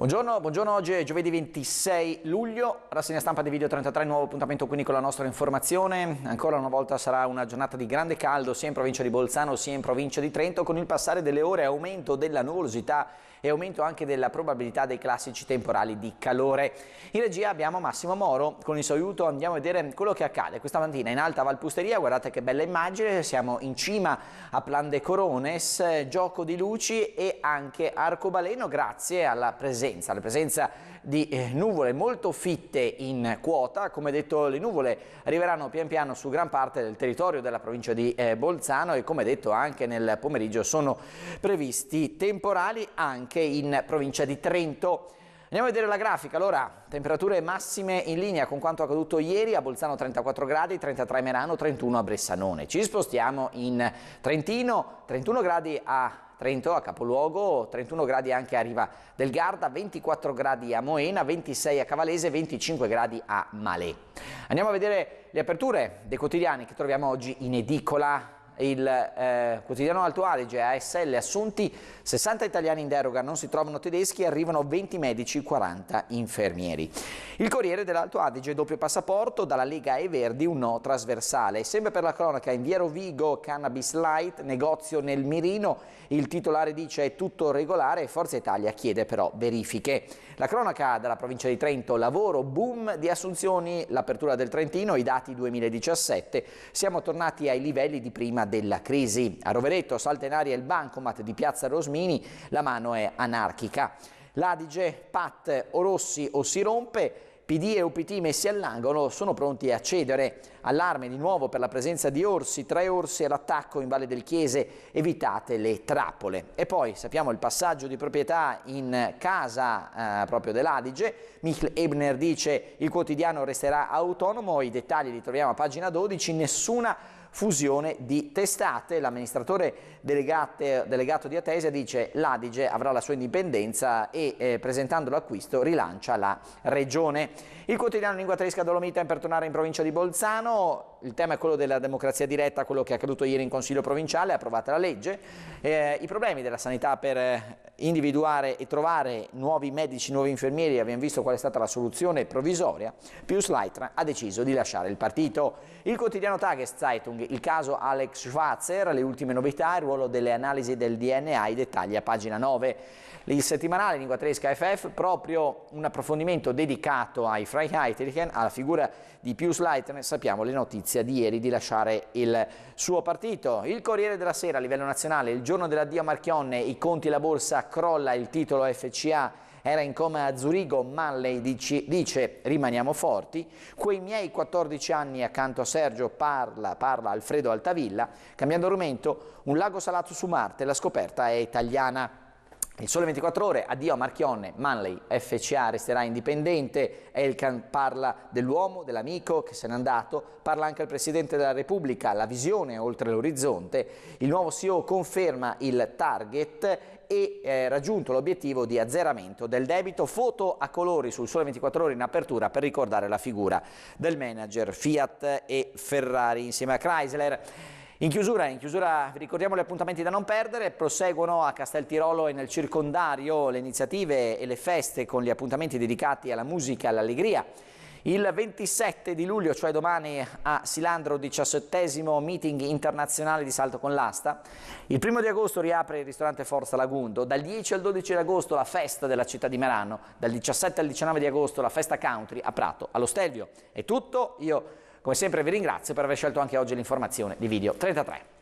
Buongiorno, buongiorno, oggi è giovedì 26 luglio, rassegna stampa di Video 33, nuovo appuntamento quindi con la nostra informazione. Ancora una volta sarà una giornata di grande caldo sia in provincia di Bolzano sia in provincia di Trento con il passare delle ore aumento della nuvolosità e aumento anche della probabilità dei classici temporali di calore. In regia abbiamo Massimo Moro, con il suo aiuto andiamo a vedere quello che accade. Questa mattina in alta Valpusteria, guardate che bella immagine, siamo in cima a Plan de Corones, gioco di luci e anche arcobaleno grazie alla presenza, alla presenza di eh, nuvole molto fitte in quota, come detto le nuvole arriveranno pian piano su gran parte del territorio della provincia di eh, Bolzano e come detto anche nel pomeriggio sono previsti temporali anche anche in provincia di Trento. Andiamo a vedere la grafica, allora temperature massime in linea con quanto accaduto ieri a Bolzano 34 gradi, 33 a Merano, 31 a Bressanone. Ci spostiamo in Trentino, 31 gradi a Trento a capoluogo, 31 gradi anche a Riva del Garda, 24 gradi a Moena, 26 a Cavalese, 25 gradi a Malè. Andiamo a vedere le aperture dei quotidiani che troviamo oggi in edicola il eh, quotidiano Alto Adige, ASL assunti 60 italiani in deroga, non si trovano tedeschi, arrivano 20 medici, 40 infermieri. Il Corriere dell'Alto Adige, doppio passaporto, dalla Lega e Verdi un no trasversale. Sempre per la cronaca, in Via Rovigo, Cannabis Light, negozio nel Mirino, il titolare dice è tutto regolare, Forza Italia chiede però verifiche. La cronaca dalla provincia di Trento, lavoro, boom di assunzioni, l'apertura del Trentino, i dati 2017, siamo tornati ai livelli di prima della crisi. A Rovereto salta in aria il bancomat di Piazza Rosmini, la mano è anarchica. L'Adige, Pat o Rossi o si rompe, PD e UPT messi all'angolo sono pronti a cedere. Allarme di nuovo per la presenza di orsi, tre orsi all'attacco in Valle del Chiese, evitate le trappole. E poi sappiamo il passaggio di proprietà in casa eh, proprio dell'Adige. Michel Ebner dice il quotidiano resterà autonomo, i dettagli li troviamo a pagina 12, nessuna fusione di testate. L'amministratore delegato di Atesia dice l'Adige avrà la sua indipendenza e eh, presentando l'acquisto rilancia la regione. Il quotidiano lingua tedesca Dolomita per tornare in provincia di Bolzano, il tema è quello della democrazia diretta, quello che è accaduto ieri in Consiglio provinciale, approvata la legge, eh, i problemi della sanità per eh, individuare e trovare nuovi medici, nuovi infermieri, abbiamo visto qual è stata la soluzione provvisoria, Pius Leitra ha deciso di lasciare il partito. Il quotidiano Tageszeitung, il caso Alex Schwarzer, le ultime novità, il ruolo delle analisi del DNA, i dettagli a pagina 9. Il settimanale Lingua Tedesca FF, proprio un approfondimento dedicato ai Freiheitlichen, alla figura di Pius Leitner, sappiamo le notizie di ieri di lasciare il suo partito. Il Corriere della Sera a livello nazionale, il giorno dell'addio a Marchionne, i conti e la borsa crolla il titolo FCA era in coma a Zurigo, Malley dice, dice, rimaniamo forti, quei miei 14 anni accanto a Sergio parla, parla Alfredo Altavilla, cambiando argomento, un lago salato su Marte, la scoperta è italiana. Il Sole 24 Ore, addio a Marchionne, Manley, FCA resterà indipendente, Elkan parla dell'uomo, dell'amico che se n'è andato, parla anche al Presidente della Repubblica, la visione oltre l'orizzonte, il nuovo CEO conferma il target e eh, raggiunto l'obiettivo di azzeramento del debito, foto a colori sul Sole 24 Ore in apertura per ricordare la figura del manager Fiat e Ferrari insieme a Chrysler. In chiusura, in chiusura, vi ricordiamo gli appuntamenti da non perdere, proseguono a Castel Tirolo e nel circondario le iniziative e le feste con gli appuntamenti dedicati alla musica e all'allegria. Il 27 di luglio, cioè domani, a Silandro, 17 meeting internazionale di salto con l'asta. Il 1 di agosto riapre il ristorante Forza Lagundo. Dal 10 al 12 di agosto la festa della città di Merano. Dal 17 al 19 di agosto la festa country a Prato, allo Stelvio. È tutto, io... Come sempre vi ringrazio per aver scelto anche oggi l'informazione di Video 33.